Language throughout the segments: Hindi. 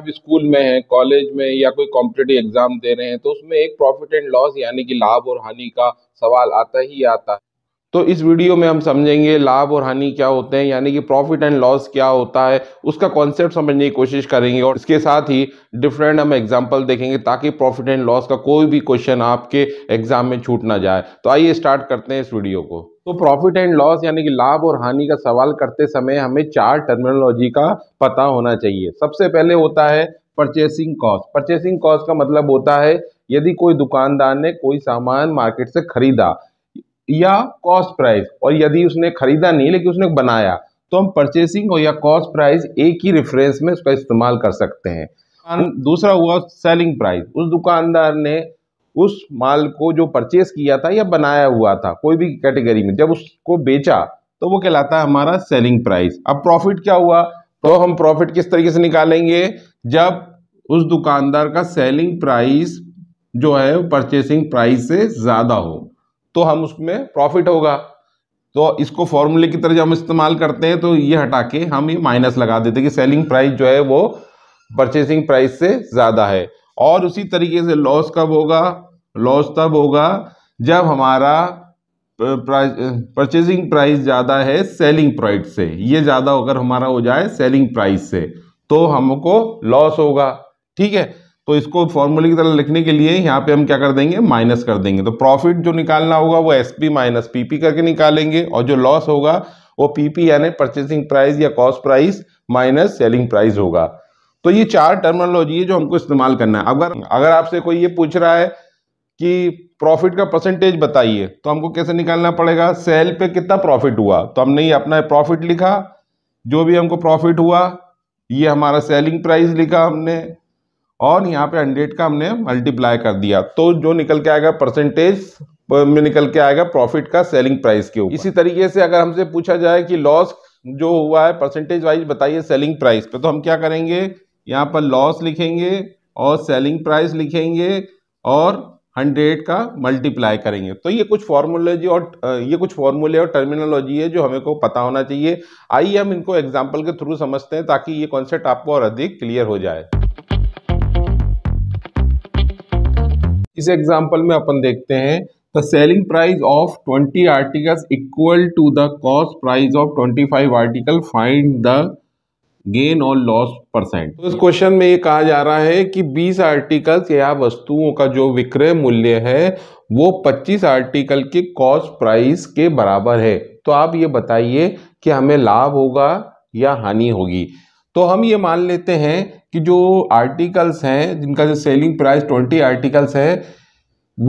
आप स्कूल में हैं कॉलेज में या कोई कॉम्पिटेटिव एग्जाम दे रहे हैं तो उसमें एक प्रॉफिट एंड लॉस यानी कि लाभ और हानि का सवाल आता ही आता है तो इस वीडियो में हम समझेंगे लाभ और हानि क्या होते हैं यानी कि प्रॉफिट एंड लॉस क्या होता है उसका कॉन्सेप्ट समझने की कोशिश करेंगे और इसके साथ ही डिफरेंट हम एग्जांपल देखेंगे ताकि प्रॉफिट एंड लॉस का कोई भी क्वेश्चन आपके एग्जाम में छूट ना जाए तो आइए स्टार्ट करते हैं इस वीडियो को तो प्रॉफिट एंड लॉस यानी कि लाभ और हानि का सवाल करते समय हमें चार टर्मिनोलॉजी का पता होना चाहिए सबसे पहले होता है परचेसिंग कॉस्ट परचेसिंग कॉस्ट का मतलब होता है यदि कोई दुकानदार ने कोई सामान मार्केट से खरीदा या कॉस्ट प्राइस और यदि उसने खरीदा नहीं लेकिन उसने बनाया तो हम परचेसिंग और या कॉस्ट प्राइस एक ही रेफरेंस में उसका इस्तेमाल कर सकते हैं हाँ। दूसरा हुआ सेलिंग प्राइस उस दुकानदार ने उस माल को जो परचेस किया था या बनाया हुआ था कोई भी कैटेगरी में जब उसको बेचा तो वो कहलाता है हमारा सेलिंग प्राइस अब प्रॉफिट क्या हुआ तो हम प्रॉफिट किस तरीके से निकालेंगे जब उस दुकानदार का सेलिंग प्राइस जो है परचेसिंग प्राइस से ज़्यादा हो तो हम उसमें प्रॉफिट होगा तो इसको फॉर्मूले की तरह जब हम इस्तेमाल करते हैं तो ये हटा के हम ये माइनस लगा देते हैं कि सेलिंग प्राइस जो है वो परचेसिंग प्राइस से ज़्यादा है और उसी तरीके से लॉस कब होगा लॉस तब होगा जब हमारा परचेजिंग प्राइस ज़्यादा है सेलिंग प्राइस से ये ज़्यादा होकर हमारा हो जाए सेलिंग प्राइस से तो हमको लॉस होगा ठीक है तो इसको फॉर्मूले की तरह लिखने के लिए यहाँ पे हम क्या कर देंगे माइनस कर देंगे तो प्रॉफिट जो निकालना होगा वो S P minus P P करके निकालेंगे और जो लॉस होगा वो पी पी यानी परचेसिंग प्राइस या cost price minus selling price होगा तो ये चार टर्मिनोलॉजी है जो हमको इस्तेमाल करना है अगर अगर आपसे कोई ये पूछ रहा है कि प्रॉफिट का परसेंटेज बताइए तो हमको कैसे निकालना पड़ेगा सेल पे कितना प्रॉफिट हुआ तो हमने ये अपना प्रॉफिट लिखा जो भी हमको प्रॉफिट हुआ ये हमारा सेलिंग प्राइस लिखा हमने और यहाँ पे हंड्रेड का हमने मल्टीप्लाई कर दिया तो जो निकल के आएगा परसेंटेज में निकल के आएगा प्रॉफिट का सेलिंग प्राइस के ऊपर इसी तरीके से अगर हमसे पूछा जाए कि लॉस जो हुआ है परसेंटेज वाइज बताइए सेलिंग प्राइस पे तो हम क्या करेंगे यहाँ पर लॉस लिखेंगे और सेलिंग प्राइस लिखेंगे और हंड्रेड का मल्टीप्लाई करेंगे तो ये कुछ फॉर्मूलॉजी और ये कुछ फॉर्मूले और टर्मिनोलॉजी है जो हमें को पता होना चाहिए आइए हम इनको एग्जाम्पल के थ्रू समझते हैं ताकि ये कॉन्सेप्ट आपको और अधिक क्लियर हो जाए इस एग्जाम्पल में अपन देखते हैं the selling price of 20 articles equal to the cost price of 25 article find the gain और लॉस परसेंट तो इस क्वेश्चन में ये कहा जा रहा है कि 20 आर्टिकल्स या वस्तुओं का जो विक्रय मूल्य है वो 25 आर्टिकल के कॉस्ट प्राइस के बराबर है तो आप ये बताइए कि हमें लाभ होगा या हानि होगी तो हम ये मान लेते हैं कि जो आर्टिकल्स हैं जिनका जो सेलिंग प्राइस 20 आर्टिकल्स है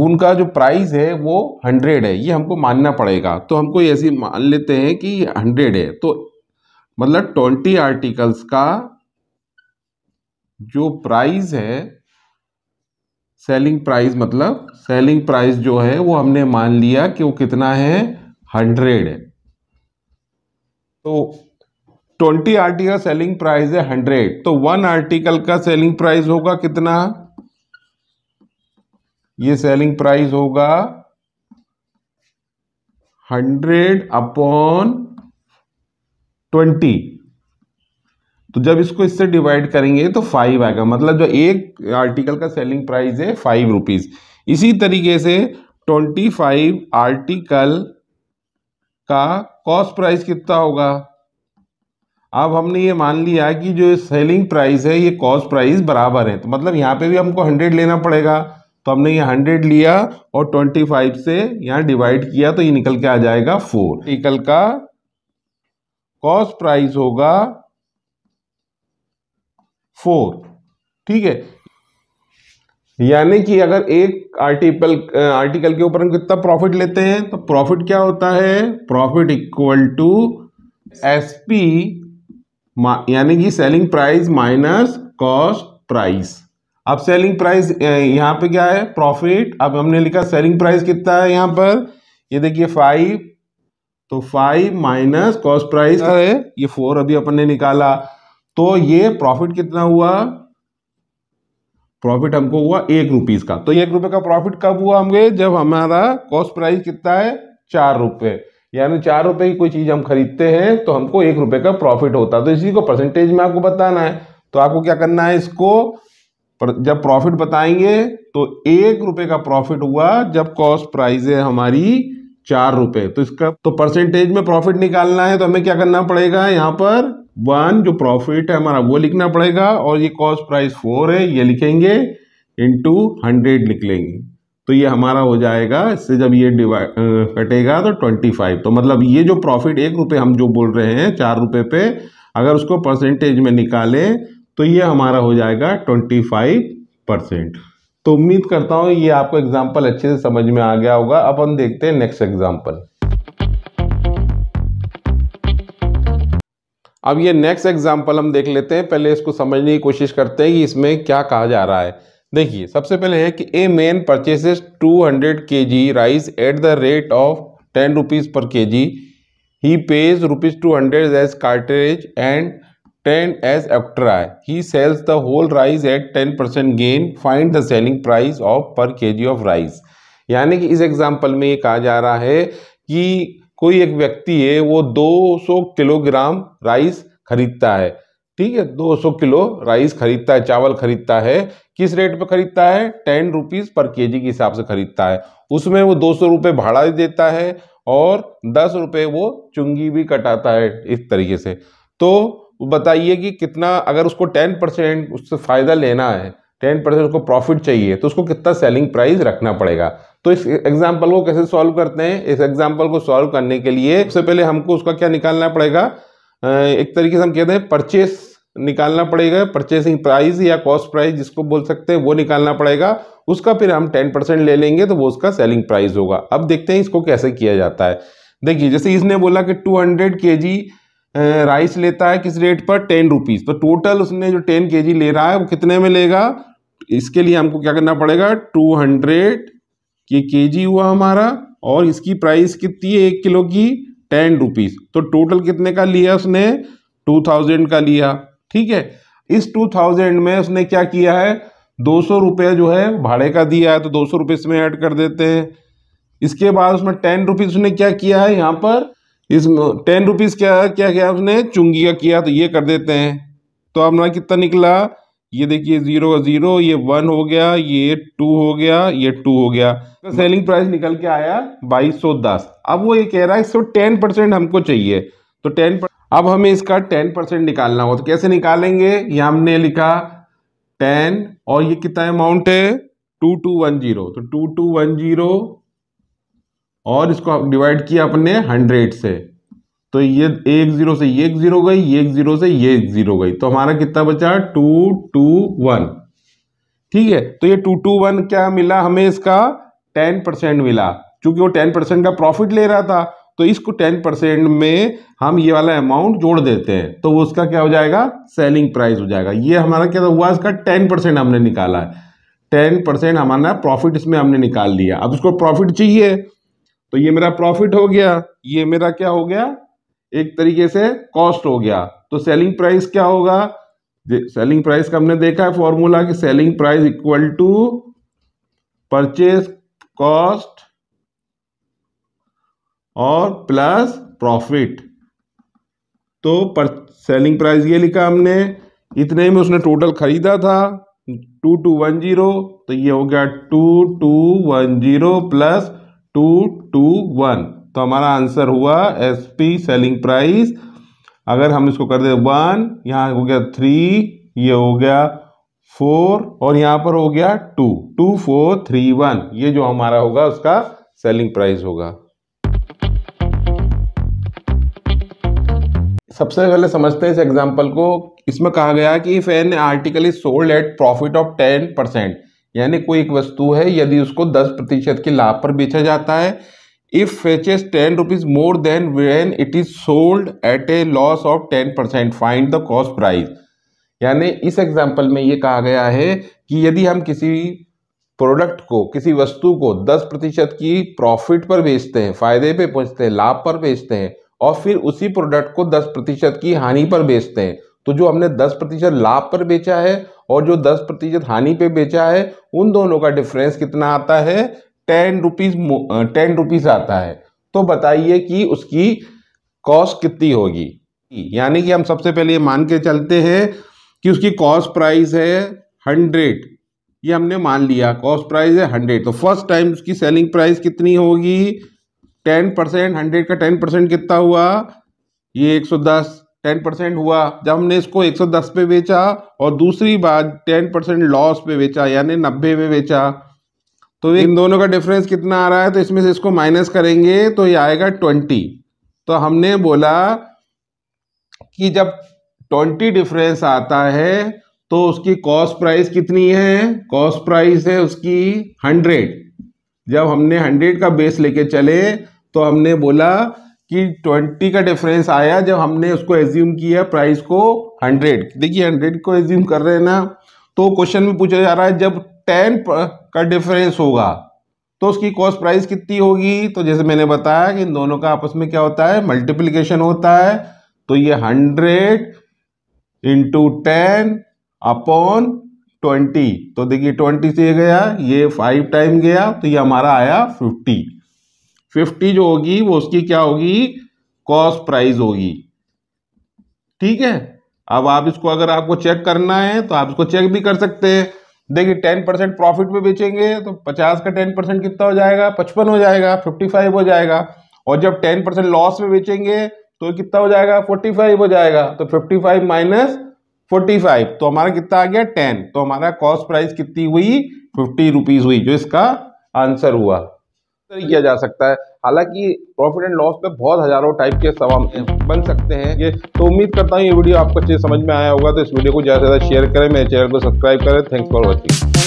उनका जो प्राइस है वो 100 है ये हमको मानना पड़ेगा तो हमको ऐसी मान लेते हैं कि 100 है तो मतलब ट्वेंटी आर्टिकल्स का जो प्राइस है सेलिंग प्राइस मतलब सेलिंग प्राइस जो है वो हमने मान लिया कि वो कितना है हंड्रेड है तो ट्वेंटी आर्टिकल सेलिंग प्राइस है हंड्रेड तो वन आर्टिकल का सेलिंग प्राइस होगा कितना ये सेलिंग प्राइस होगा हंड्रेड अपॉन ट्वेंटी तो जब इसको इससे डिवाइड करेंगे तो फाइव आएगा मतलब जो एक आर्टिकल का सेलिंग प्राइस है फाइव रुपीज़ इसी तरीके से ट्वेंटी फाइव आर्टिकल का कॉस्ट प्राइस कितना होगा अब हमने ये मान लिया कि जो सेलिंग प्राइस है ये कॉस्ट प्राइस बराबर है तो मतलब यहाँ पे भी हमको हंड्रेड लेना पड़ेगा तो हमने ये हंड्रेड लिया और ट्वेंटी फाइव से यहाँ डिवाइड किया तो ये निकल के आ जाएगा फोर आर्टिकल का कॉस्ट प्राइस होगा फोर ठीक है यानी कि अगर एक आर्टिकल आर्टिकल के ऊपर हम कितना प्रॉफिट लेते हैं तो प्रॉफिट क्या होता है profit equal to S P यानी कि selling price minus cost price अब सेलिंग प्राइस यहां पे क्या है प्रॉफिट अब हमने लिखा सेलिंग प्राइस कितना है यहां पर ये देखिए फाइव तो फाइव माइनस कॉस्ट प्राइस ये फोर अभी अपन ने निकाला तो ये प्रॉफिट कितना हुआ प्रॉफिट हमको हुआ एक रुपीज का तो एक रुपए का प्रॉफिट कब हुआ हमें जब हमारा कॉस्ट प्राइस कितना है चार रुपए यानी चार रुपए की कोई चीज हम खरीदते हैं तो हमको एक रुपए का प्रॉफिट होता है तो इसी को परसेंटेज में आपको बताना है तो आपको क्या करना है इसको जब प्रॉफिट बताएंगे तो एक रुपए का प्रॉफिट हुआ जब कॉस्ट प्राइस है हमारी चार रुपए तो इसका तो परसेंटेज में प्रॉफिट निकालना है तो हमें क्या करना पड़ेगा यहाँ पर वन जो प्रॉफिट है हमारा वो लिखना पड़ेगा और ये कॉस्ट प्राइस फोर है ये लिखेंगे इंटू हंड्रेड लिख लेंगे तो ये हमारा हो जाएगा इससे जब ये डिवाइड कटेगा तो ट्वेंटी फाइव तो मतलब ये जो प्रॉफिट एक रुपये हम जो बोल रहे हैं चार रुपये पे अगर उसको परसेंटेज में निकालें तो ये हमारा हो जाएगा ट्वेंटी फाइव परसेंट तो उम्मीद करता हूँ ये आपको एग्जाम्पल अच्छे से समझ में आ गया होगा अब हम देखते हैं नेक्स्ट एग्जाम्पल अब ये नेक्स्ट एग्जाम्पल हम देख लेते हैं पहले इसको समझने की कोशिश करते हैं कि इसमें क्या कहा जा रहा है देखिए सबसे पहले है कि a man purchases 200 hundred K G rice at the rate of ten rupees per K G he pays rupees two hundred as cartage and ten as extra he sells the whole rice at ten percent gain find the selling price of per K ji of rice यानी कि इस एग्जाम्पल में ये कहा जा रहा है कि कोई एक व्यक्ति है वो 200 किलोग्राम राइस खरीदता है ठीक है 200 किलो राइस खरीदता है चावल खरीदता है किस रेट पर खरीदता है टेन रुपीज़ पर के जी के हिसाब से खरीदता है उसमें वो दो सौ रुपये भाड़ा देता है और दस रुपये वो चुंगी भी कटाता है इस तरीके से तो बताइए कि कितना अगर उसको टेन परसेंट उससे फ़ायदा लेना है टेन परसेंट उसको प्रॉफिट चाहिए तो उसको कितना सेलिंग प्राइस रखना पड़ेगा तो इस एग्जाम्पल को कैसे सॉल्व करते हैं इस एग्जाम्पल को सॉल्व करने के लिए सबसे पहले हमको उसका क्या निकालना पड़ेगा एक तरीके से हम कहते हैं परचेस निकालना पड़ेगा परचेसिंग प्राइस या कॉस्ट प्राइस जिसको बोल सकते हैं वो निकालना पड़ेगा उसका फिर हम टेन परसेंट ले लेंगे तो वो उसका सेलिंग प्राइस होगा अब देखते हैं इसको कैसे किया जाता है देखिए जैसे इसने बोला कि two hundred K G rice लेता है किस रेट पर टेन रुपीज़ तो टोटल उसने जो टेन के जी ले रहा है वो कितने में लेगा इसके लिए हमको क्या करना पड़ेगा टू हंड्रेड के के जी हुआ हमारा और इसकी प्राइस कितनी है एक किलो की टेन रुपीज़ तो टोटल कितने का लिया उसने टू थाउजेंड का लिया ठीक है इस टू थाउजेंड में उसने क्या किया है दो सौ रुपये जो है भाड़े का दिया है तो दो सौ रुपये इसमें ऐड कर देते हैं इसके बाद उसमें टेन रुपीज़ उसने क्या किया है यहाँ पर इस टेन रुपीज़ क्या क्या क्या उसने चुंगी का किया तो ये कर देते हैं तो अपना कितना निकला ये देखिए ज़ीरो का ज़ीरो ये वन हो गया ये टू हो गया ये टू हो गया तो सेलिंग प्राइस निकल के आया बाईस सौ दस अब वो ये कह रहा है सो टेन परसेंट हमको चाहिए तो टेन अब हमें इसका टेन परसेंट निकालना हो तो कैसे निकालेंगे ये हमने लिखा टेन और ये कितना अमाउंट है टू टू वन जीरो तो टू टू वन जीरो और इसको डिवाइड किया अपने हंड्रेड से तो ये एक ज़ीरो से ये एक ज़ीरो गई ये एक ज़ीरो से ये एक ज़ीरो गई तो हमारा कितना बचा टू टू वन ठीक है तो ये टू टू वन क्या मिला हमें इसका टेन परसेंट मिला क्योंकि वो टेन परसेंट का प्रॉफिट ले रहा था तो इसको टेन परसेंट में हम ये वाला अमाउंट जोड़ देते हैं तो उसका क्या हो जाएगा सेलिंग प्राइस हो जाएगा ये हमारा क्या हुआ इसका टेन परसेंट हमने निकाला है टेन परसेंट हमारा प्रॉफिट इसमें हमने निकाल लिया अब इसको प्रॉफिट चाहिए तो ये मेरा प्रॉफिट हो गया ये मेरा क्या हो गया एक तरीके से कॉस्ट हो गया तो सेलिंग प्राइस क्या होगा सेलिंग प्राइस का हमने देखा है फॉर्मूला कि selling price equal to purchase cost और प्लस प्रॉफिट तो पर सेलिंग प्राइस ये लिखा हमने इतने में उसने टोटल खरीदा था टू टू वन जीरो तो ये हो गया two two one zero plus two two one तो हमारा आंसर हुआ एस पी सेलिंग प्राइस अगर हम इसको कर दे वन यहाँ हो गया थ्री ये हो गया फोर और यहाँ पर हो गया two two four three one ये जो हमारा होगा उसका सेलिंग प्राइस होगा सबसे पहले समझते हैं इस एग्जाम्पल को इसमें कहा गया कि if an article is sold at profit of ten percent यानी कोई एक वस्तु है यदि उसको दस प्रतिशत के लाभ पर बेचा जाता है if fetches ten rupees more than when it is sold at a loss of ten percent find the cost price यानी इस एग्जाम्पल में ये कहा गया है कि यदि हम किसी प्रोडक्ट को किसी वस्तु को दस प्रतिशत की प्रॉफिट पर बेचते हैं फायदे पे पहुंचते हैं लाभ पर बेचते हैं और फिर उसी प्रोडक्ट को दस प्रतिशत की हानि पर बेचते हैं तो जो हमने 10 प्रतिशत लाभ पर बेचा है और जो 10 प्रतिशत हानि पे बेचा है उन दोनों का डिफरेंस कितना आता है टेन रुपीज़ टेन रुपीज़ आता है तो बताइए कि उसकी कॉस्ट कितनी होगी यानी कि हम सबसे पहले ये मान के चलते हैं कि उसकी कॉस्ट प्राइस है हंड्रेड ये हमने मान लिया कॉस्ट प्राइस है हंड्रेड तो फर्स्ट टाइम उसकी सेलिंग प्राइस कितनी होगी टेन परसेंट हंड्रेड का टेन परसेंट कितना हुआ ये एक सौ दस टेन परसेंट हुआ जब हमने इसको एक सौ दस पे बेचा और दूसरी बार टेन परसेंट लॉस पे बेचा यानी नब्बे में बेचा तो इन दोनों का डिफरेंस कितना आ रहा है तो इसमें से इसको माइनस करेंगे तो ये आएगा ट्वेंटी तो हमने बोला कि जब ट्वेंटी डिफरेंस आता है तो उसकी कॉस्ट प्राइस कितनी है कॉस्ट प्राइस है उसकी हंड्रेड जब हमने हंड्रेड का बेस लेके चले तो हमने बोला कि 20 का डिफरेंस आया जब हमने उसको एज्यूम किया प्राइस को 100 देखिए 100 को एज्यूम कर रहे हैं ना तो क्वेश्चन में पूछा जा रहा है जब 10 का डिफरेंस होगा तो उसकी कॉस्ट प्राइस कितनी होगी तो जैसे मैंने बताया कि इन दोनों का आपस में क्या होता है मल्टीप्लीकेशन होता है तो ये hundred into ten upon twenty तो देखिए ट्वेंटी से गया ये फाइव टाइम गया तो ये हमारा आया फिफ्टी फिफ्टी जो होगी वो उसकी क्या होगी कॉस्ट प्राइस होगी ठीक है अब आप इसको अगर आपको चेक करना है तो आप इसको चेक भी कर सकते हैं देखिए टेन परसेंट प्रॉफिट में बेचेंगे तो पचास का टेन परसेंट कितना हो जाएगा पचपन हो जाएगा फिफ्टी फाइव हो जाएगा और जब टेन परसेंट लॉस में बेचेंगे तो कितना हो जाएगा फोर्टी फाइव हो जाएगा तो fifty five minus forty five तो हमारा कितना आ गया टेन तो हमारा कॉस्ट प्राइस कितनी हुई फिफ्टी रुपीज़ हुई जो इसका आंसर हुआ किया जा सकता है हालांकि प्रॉफिट एंड लॉस पे बहुत हजारों टाइप के सवाल बन सकते हैं ये तो उम्मीद करता हूँ ये वीडियो आपको अच्छे समझ में आया होगा तो इस वीडियो को ज़्यादा से ज़्यादा शेयर करें मेरे चैनल को सब्सक्राइब करें थैंक्स फॉर वॉचिंग